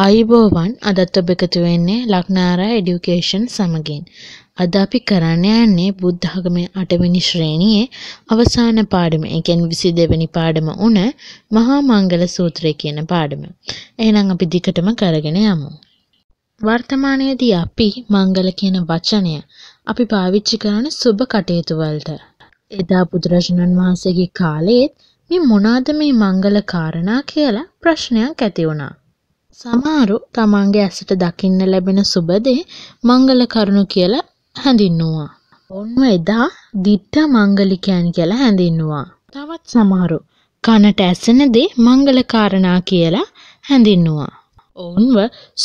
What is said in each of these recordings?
ආයුබෝවන් අදත් ඔබ එකතු වෙන්නේ ලක්නාරා එඩියුකේෂන් සමගින්. අද අපි කරන්න යන්නේ බුද්ධ ආගමේ 8 වෙනි ශ්‍රේණියේ අවසාන පාඩම, ඒ කියන්නේ 22 වෙනි පාඩම උන මහා මංගල සූත්‍රය කියන පාඩම. එහෙනම් අපි දිගටම කරගෙන යමු. වර්තමානයේදී අපි මංගල කියන වචනය අපි පාවිච්චි කරන සුබ කටයුතු වලට. එදා බුදුරජාණන් වහන්සේගේ කාලයේත් මේ මොනවාද මේ මංගල කාරණා කියලා ප්‍රශ්නයක් ඇති වුණා. සමහරු තමන්ගේ ඇසට දකින්න ලැබෙන සුබදේ මංගල කරුණු කියලා හැඳින්නුවා. ඔන්ව එදා දිට්ඨ මංගලිකයන් කියලා හැඳින්නුවා. තවත් සමහරු කනට ඇසෙන දේ මංගල කාරණා කියලා හැඳින්නුවා. ඔවුන්ව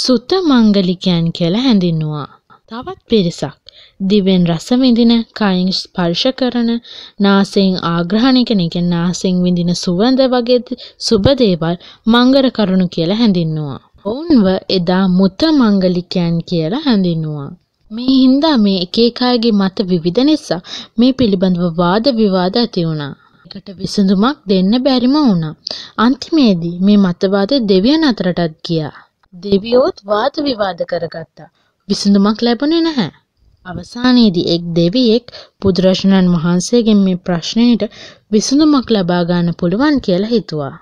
සුත මංගලිකයන් කියලා හැඳින්නුවා. තවත් පිරිසක් දිවෙන් රස විඳින, කයින් ස්පර්ශ කරන, නාසයෙන් ආග්‍රහණය කරන, ඒ කියන්නේ නාසයෙන් විඳින සුවඳ වගේ සුබ දේවල් මංගල කරුණු කියලා හැඳින්නුවා. ඔවුන්ව එදා මුත මංගලිකයන් කියලා හැඳින්වුවා. මේ හින්දා මේ එක එකාගේ මත විවිධ නිසා මේ පිළිබඳව වාද විවාද ඇති වුණා. එකට විසඳුමක් දෙන්න බැරිම වුණා. අන්තිමේදී මේ මතවාද දෙවියන් අතරටත් ගියා. දෙවියෝත් වාද විවාද කරගත්තා. විසඳුමක් ලැබුණේ නැහැ. අවසානයේදී එක් දෙවියෙක් බුදුරජාණන් වහන්සේගෙන් මේ ප්‍රශ්නයට විසඳුමක් ලබා ගන්න පුළුවන් කියලා හිතුවා.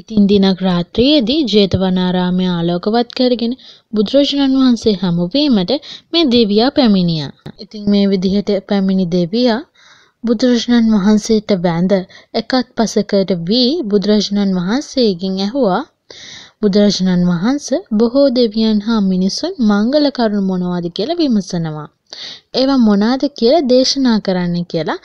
ඉතින් දිනක් රාත්‍රියේදී ජේතවනාරාමය ආලෝකවත් කරගෙන බුදුරජාණන් වහන්සේ හමු වීමට මේ දෙවියා පැමිණියා. ඉතින් මේ විදිහට පැමිණි දෙවියා බුදුරජාණන් වහන්සේට වැඳ එකත් පසකට වී බුදුරජාණන් වහන්සේගෙන් ඇහුවා බුදුරජාණන් වහන්ස බොහෝ දෙවියන් හා මිනිසුන් මංගල කරුණු මොනවද කියලා විමසනවා. ඒවා මොනවාද කියලා දේශනා කරන්න කියලා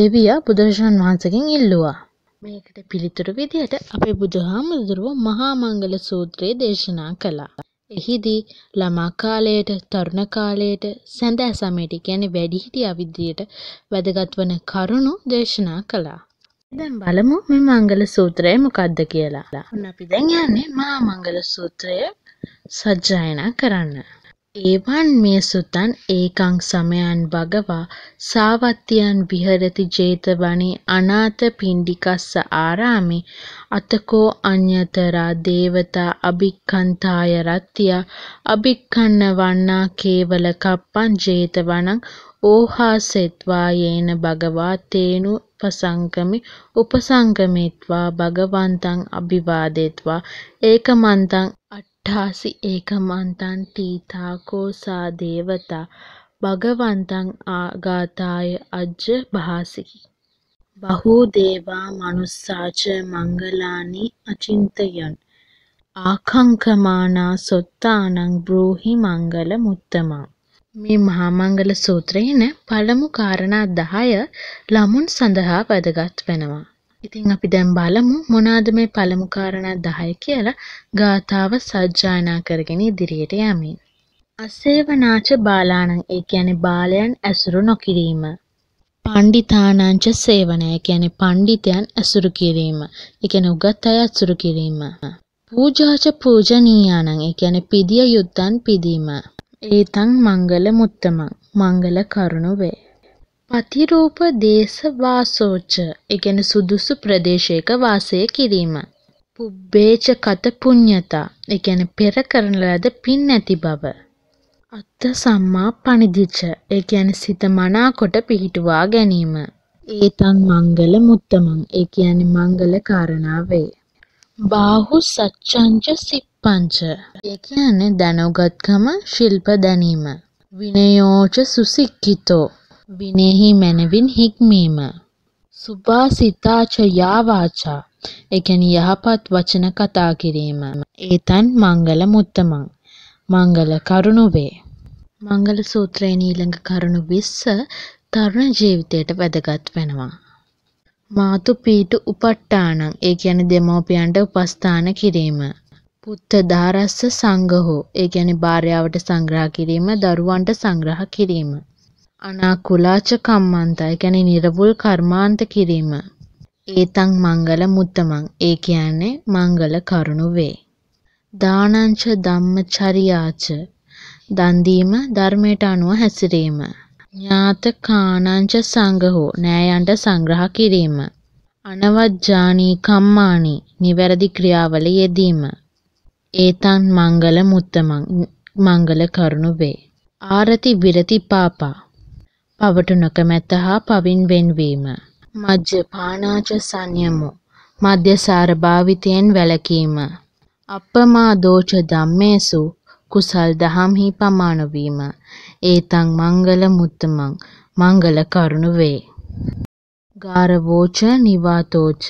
දෙවියා බුදුරජාණන් වහන්සේගෙන් ඉල්ලුවා. මේකට පිළිතුරු විදිහට අපේ බුදුහාමුදුරුවෝ මහා මංගල සූත්‍රය දේශනා කළා. එහිදී ළමා කාලයට තරුණ කාලයට සැඳෑ සමයට කියන්නේ වැඩිහිටියා විදියට වැදගත් වන කරුණු දේශනා කළා. දැන් බලමු මේ මංගල සූත්‍රය මොකක්ද කියලා. අපි දැන් යන්නේ මහා මංගල සූත්‍රය සජ්ජායනා කරන්න. ඒවං මේ සුතං ඒකං සමයං භගවා සාවත්තියං විහරති 제තවනේ අනාථ පිණ්ඩිකස්ස ආරාමේ අතකෝ අඤ්‍යතරා දේවතා අබික්ඛන්තාය රත්තිය අබික්ඛන්න වන්නා කේවල කප්පං 제තවනං ඕහාසෙත්වා යේන භගවා තේනු උපසංගමි උපසංගමෙත්වා භගවන්තං අභිවාදෙත්වා ඒකමන්තං අට අට්ඨාසි ඒකමන්තං තීතාකෝ සා දේවතා භගවන්තං ආඝාතාය අජ්ජ භාසිකි බහූ දේවා මනුස්සාච මංගලානි අචින්තයන් ආකංකමානා සොත්තානං බ්‍රෝහි මංගල මුත්තමං මේ මහා මංගල සූත්‍රයේන පළමු කාරණා 10 ළමුන් සඳහා වැදගත් වෙනවා ඉතින් අපි දැන් බලමු මොනවාද මේ පළමු කාරණා 10 කියලා ගාතාව සජ්ජායනා කරගෙන ඉදිරියට යමින්. අසේවනාච බාලාණං ඒ කියන්නේ බාලයන් ඇසුරු නොකිරීම. පණ්ඩිතානංච සේවනය ඒ කියන්නේ පණ්ඩිතයන් ඇසුරු කිරීම. ඒ කියන්නේ උගත් අය ඇසුරු කිරීම. පූජාච පූජනීයානං ඒ කියන්නේ පිදිය යුද්ධන් පිදීම. ඒතං මංගල මුත්තමං මංගල කරුණ වේ. අතිරූප දේශ වාසෝච එකෙන සුදුසු ප්‍රදේශයක වාසය කිරීම. පුබ්බේච කත පුඤ්ඤතා එකෙන පෙර කරන ලද පින් නැති බව. අත්ත සම්මා පණිදිච එකෙන සිත මනාකොට පිහිටුවා ගැනීම. ඒතන් මංගල මුත්තමං ඒ කියන්නේ මංගල කාරණා වේ. බාහු සච්ඡංච සිප්පංච ඒ කියන්නේ දැනුගත්කම ශිල්ප දැනීම. විනයෝච සුසික්ඛිතෝ බිනයෙහි මැනවින් හික්මීම. සුභාසිතාචයා වාචා එකැනි යහපත් වචන කතා කිරීම. ඒතන් මංගල මුත්තමං. මංගල කරුණු වේ. මංගල සූත්‍රයෙන් ඊළඟ කරුණු 20 තරුණ ජීවිතයට වැදගත් වෙනවා. මාතු පීතු උපට්ඨානං ඒ කියන්නේ දෙමෝපියන්ට උපස්ථාන කිරීම. පුත්ත දාරස්ස සංඝහෝ ඒ කියන්නේ භාර්යාවට සංග්‍රහ කිරීම, දරුවන්ට සංග්‍රහ කිරීම. අනාකුලාච කම්මන්තං ඒ කියන්නේ නිර්වුල් කර්මාන්ත කිරීම. ඒතං මංගල මුත්තමං ඒ කියන්නේ මංගල කරුණු වේ. දානංච ධම්මචරියාච දන් දීම ධර්මයට අනුව හැසිරීම. ඥාත කානංච සංඝහෝ නෑයන්ට සංග්‍රහ කිරීම. අනවජ්ජානී කම්මානි නිවැරදි ක්‍රියාවල යෙදීම. ඒතන් මංගල මුත්තමං මංගල කරුණු වේ. ආරති විරති පාපා පවට නොකමැත්ත හා පවින් වෙන්වීම. මජ්ජපානාච සංයමෝ මධ්‍යසාර භාවිතයෙන් වැළකීම. අප්පමාදෝච ධම්මේසු කුසල් දහම්හි පමාන වීම. ඒතං මංගල මුත්තමං මංගල කරුණ වේ. ගාරවෝච නිවාතෝච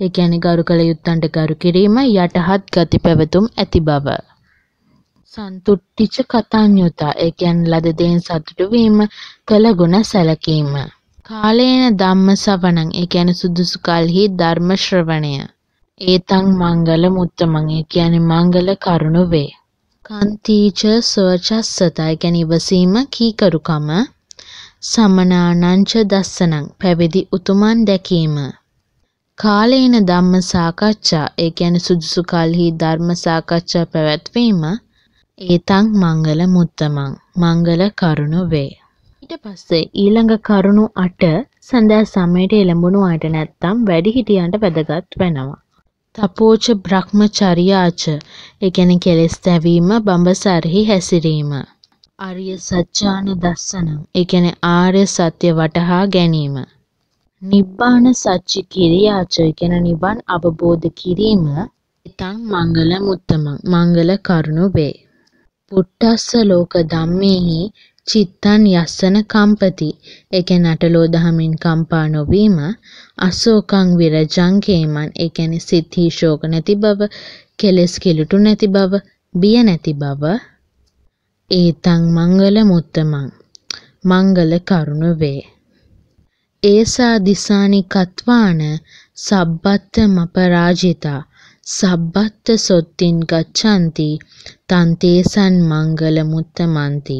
ඒ කියන්නේ ගරු කළ යුත්තන්ට ගරු කිරීම යටහත් ගති පැවතුම් ඇති බව. සන්තුට්ඨිච කතඤ්ඤුතා ඒ කියන්නේ ලද දෙයින් සතුටු වීම කළ ගුණ සැලකීම කාලේන ධම්ම සවණං ඒ කියන්නේ සුදුසු කල්හි ධර්ම ශ්‍රවණය ඒතං මංගල මුත්තමං ඒ කියන්නේ මංගල කරුණ වේ කන්තිච සෝචස්සතා ඒ කියන්නේ ඉවසීම කීකරුකම සමනානංච දස්සනං පැවිදි උතුමන් දැකීම කාලේන ධම්ම සාකච්ඡා ඒ කියන්නේ සුදුසු කල්හි ධර්ම සාකච්ඡා පැවැත්වීම ඒතං මංගල මුත්තමං මංගල කරුණු වේ. ඊට පස්සේ ඊළඟ කරුණු අට සඳහා සමයට එළඹුණු අයට නැත්තම් වැඩි හිටියන්ට වැදගත් වෙනවා. තපෝච බ්‍රහ්මචරියාච ඒ කියන්නේ කෙලෙස් තැවීම බඹසරෙහි හැසිරීම. ආර්ය සත්‍යාන දස්සන ඒ කියන්නේ ආර්ය සත්‍ය වටහා ගැනීම. නිබ්බාන සත්‍ය කිරියාච ඒ කියන්නේ නිවන් අවබෝධ කිරීම. ඊතං මංගල මුත්තමං මංගල කරුණු වේ. පුට්ටස්ස ලෝක ධම්මේහි චිත්තං යස්සන කම්පති. ඒ කියන්නේ අටලෝ දහමින් කම්පා නොවීම. අශෝකං විරජං කේමං. ඒ කියන්නේ සිතෙහි ශෝක නැති බව, කෙලෙස් කිලුටු නැති බව, බිය නැති බව. ඒතං මංගල මුත්තමං. මංගල කරුණ වේ. ඒසා දිසානි කත්වාන සබ්බත්ත මපරාජිතා සබ්බත්ත සොත්තින් ගච්ඡanti තං තේසන් මංගල මුත්තමන්ති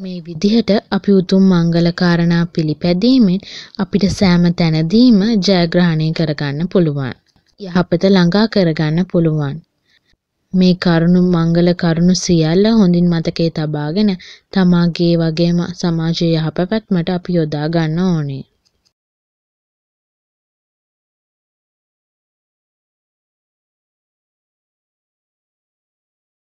මේ විදිහට අපි උතුම් මංගල කාරණා පිළිපැදීමෙන් අපිට සෑම තැනදීම ජයග්‍රහණය කරගන්න පුළුවන්. යහපත ළඟා කරගන්න පුළුවන්. මේ කරුණු මංගල කරුණු සියල්ල හොඳින් මතකයේ තබාගෙන තමාගේ වගේම සමාජයේ යහපැවැත්මට අපි යොදා ගන්න ඕනේ.